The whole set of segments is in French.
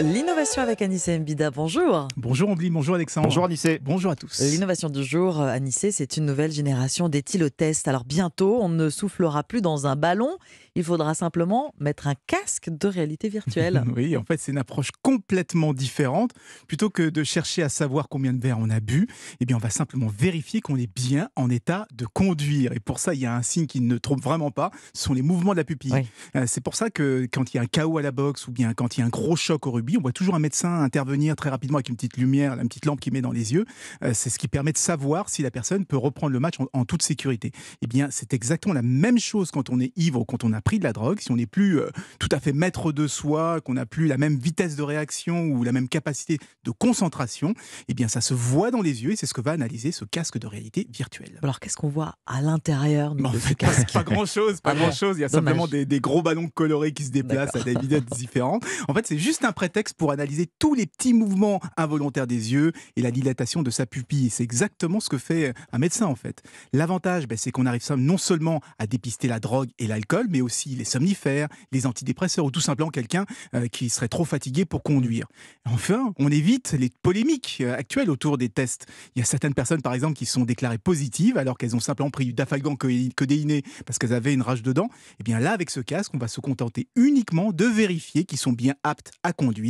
L'innovation avec Anissé Mbida, bonjour. Bonjour Ombli, bonjour Alexandre. Bonjour Anissé. Bonjour à tous. L'innovation du jour, euh, Anissé, c'est une nouvelle génération d'éthylotest. Alors bientôt, on ne soufflera plus dans un ballon, il faudra simplement mettre un casque de réalité virtuelle. oui, en fait, c'est une approche complètement différente. Plutôt que de chercher à savoir combien de verres on a bu, eh bien, on va simplement vérifier qu'on est bien en état de conduire. Et pour ça, il y a un signe qui ne trompe vraiment pas, ce sont les mouvements de la pupille. Euh, c'est pour ça que quand il y a un chaos à la boxe ou bien quand il y a un gros choc au on voit toujours un médecin intervenir très rapidement avec une petite lumière, une petite lampe qu'il met dans les yeux. Euh, c'est ce qui permet de savoir si la personne peut reprendre le match en, toute sécurité. Eh bien, c'est exactement la même chose quand on est ivre quand on a pris de la drogue. Si on n'est plus euh, tout à fait maître de soi, qu'on n'a plus la même vitesse de réaction ou la même capacité de concentration, eh bien, ça se voit dans les yeux et c'est ce que va analyser ce casque de réalité virtuelle. Alors, qu'est-ce qu'on voit à l'intérieur de ce casque Pas grand-chose, pas grand-chose. Il y a simplement des, gros ballons colorés qui se déplacent à des vitesses différentes. En fait, c'est juste un prêt texte pour analyser tous les petits mouvements involontaires des yeux et la dilatation de sa pupille. C'est exactement ce que fait euh, un médecin en fait. L'avantage, ben, c'est qu'on arrive non seulement à dépister la drogue et l'alcool, mais aussi les somnifères, les antidépresseurs ou tout simplement quelqu'un euh, qui serait trop fatigué pour conduire. Enfin, on évite les polémiques euh, actuelles autour des tests. Il y a certaines personnes par exemple qui sont déclarées positives alors qu'elles ont simplement pris du dafalgan codéiné parce qu'elles avaient une rage dedans. Et eh bien là, avec ce casque, on va se contenter uniquement de vérifier qu'ils sont bien aptes à conduire.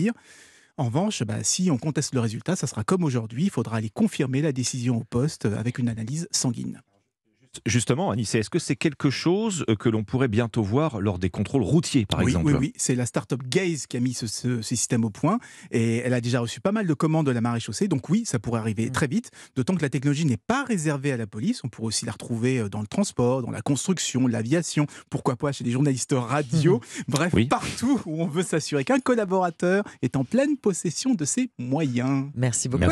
En revanche, bah, si on conteste le résultat, ça sera comme aujourd'hui, il faudra aller confirmer la décision au poste euh, avec une analyse sanguine justement, Anissé, est-ce que c'est quelque chose euh, que l'on pourrait bientôt voir lors des contrôles routiers, par exemple Oui, oui, c'est la start-up Gaze qui a mis ce, système au point et elle a déjà reçu pas mal de commandes de la marée chaussée, donc oui, ça pourrait arriver mmh. très vite, d'autant que la technologie n'est pas réservée à la police, on pourrait aussi la retrouver euh, dans le transport, dans la construction, l'aviation, pourquoi pas chez des journalistes radio, mmh. bref, partout où on veut s'assurer qu'un collaborateur est en pleine possession de ses moyens. Merci beaucoup,